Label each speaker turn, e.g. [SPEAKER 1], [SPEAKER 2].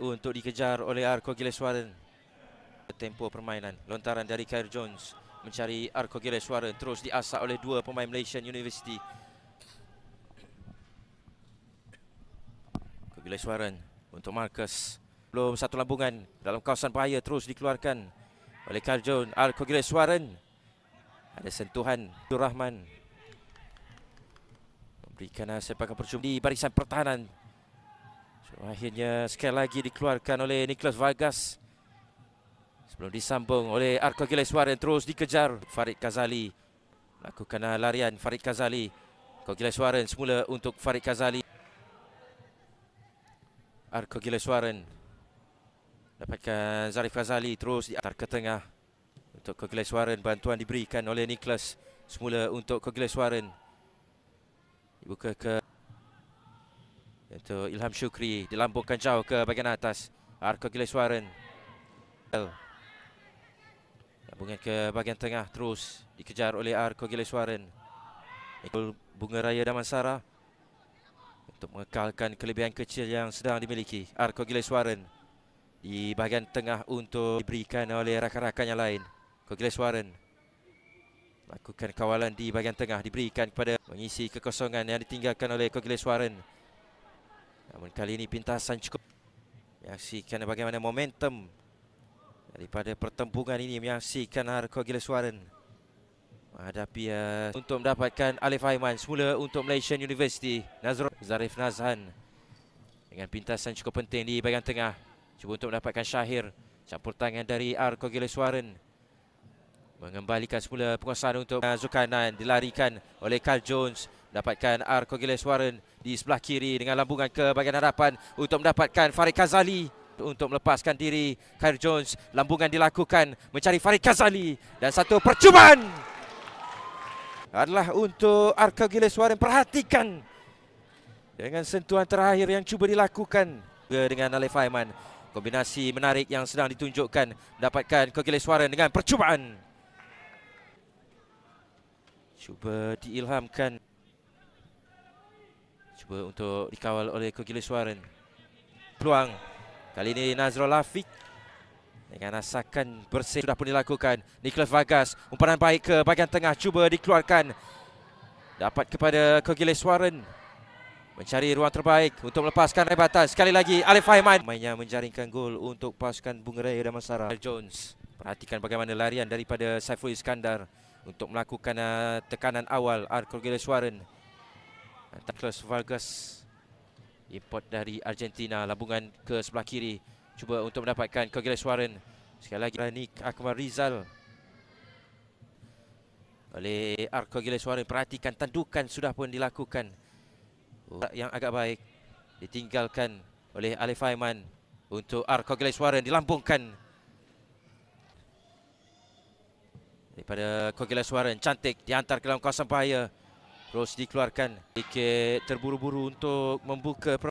[SPEAKER 1] untuk dikejar oleh Arko Gileswaran. Tempo permainan. Lontaran dari Kair Jones mencari Arko Gileswaran terus diasak oleh dua pemain Malaysian University. Gileswaran untuk Marcus. Belum satu lambungan dalam kawasan bahaya terus dikeluarkan oleh Kair Jones. Arko Gileswaran. Ada sentuhan Abdul Rahman. Memberikan sepakan percuma di barisan pertahanan So, akhirnya sekali lagi dikeluarkan oleh Niklas Vargas. Sebelum disambung oleh Arko Gileswar yang terus dikejar Farid Kazali. Lakukan larian Farid Kazali. Arko Gileswaran semula untuk Farid Kazali. Arko Gileswaran dapatkan Zarif Kazali terus di atas ke tengah. Untuk Arko Gileswaran bantuan diberikan oleh Niklas Semula untuk Arko Gileswaran. Dibuka ke itu Ilham Shukri dilambungkan jauh ke bahagian atas. Arko Giles Warren. Lambungan ke bahagian tengah terus dikejar oleh Arko Giles Warren. Ikul Bunga Raya Damansara. Untuk mengekalkan kelebihan kecil yang sedang dimiliki. Arko Giles Di bahagian tengah untuk diberikan oleh rakan-rakan yang lain. Arko Giles Lakukan kawalan di bahagian tengah diberikan kepada mengisi kekosongan yang ditinggalkan oleh Kogiles Warren. Namun kali ini pintasan cukup menyaksikan bagaimana momentum daripada pertempungan ini menyaksikan Harco Gila Suaran menghadapi uh, untuk mendapatkan Alif Aiman semula untuk Malaysian University Nazr Zarif Nazhan dengan pintasan cukup penting di bahagian tengah cuba untuk mendapatkan Syahir campur tangan dari Arko Gila Suaren mengembalikan semula penguasaan untuk eh, Zulkarnain dilarikan oleh Carl Jones Dapatkan Arko Giles di sebelah kiri dengan lambungan ke bahagian hadapan untuk mendapatkan Farid Kazali untuk melepaskan diri Khair Jones. Lambungan dilakukan mencari Farid Kazali dan satu percubaan adalah untuk Arko Giles Perhatikan dengan sentuhan terakhir yang cuba dilakukan dengan Alif Aiman. Kombinasi menarik yang sedang ditunjukkan mendapatkan Kogiles Warren dengan percubaan. Cuba diilhamkan cuba untuk dikawal oleh Kogilis Warren. Peluang. Kali ini Nazrul Lafiq dengan asakan bersih sudah pun dilakukan. Nicholas Vargas, umpanan baik ke bahagian tengah cuba dikeluarkan. Dapat kepada Kogilis Warren. Mencari ruang terbaik untuk melepaskan rai rebatan. Sekali lagi, Alif Haiman. Mainnya menjaringkan gol untuk pasukan Bunga Raya dan Masara. Jones. Perhatikan bagaimana larian daripada Saiful Iskandar untuk melakukan eh, tekanan awal Arkul Gilles Warren. Eh, Tacklers Vargas Import dari Argentina Labungan ke sebelah kiri Cuba untuk mendapatkan Kogeles Warren Sekali lagi Nick Akmar Rizal Oleh Arko Gilles Warren Perhatikan tandukan sudah pun dilakukan oh, Yang agak baik Ditinggalkan oleh Alif Aiman Untuk Arko Gilles Warren Dilambungkan Daripada Kogeles Warren Cantik diantar ke dalam kawasan bahaya Rose dikeluarkan sedikit terburu-buru untuk membuka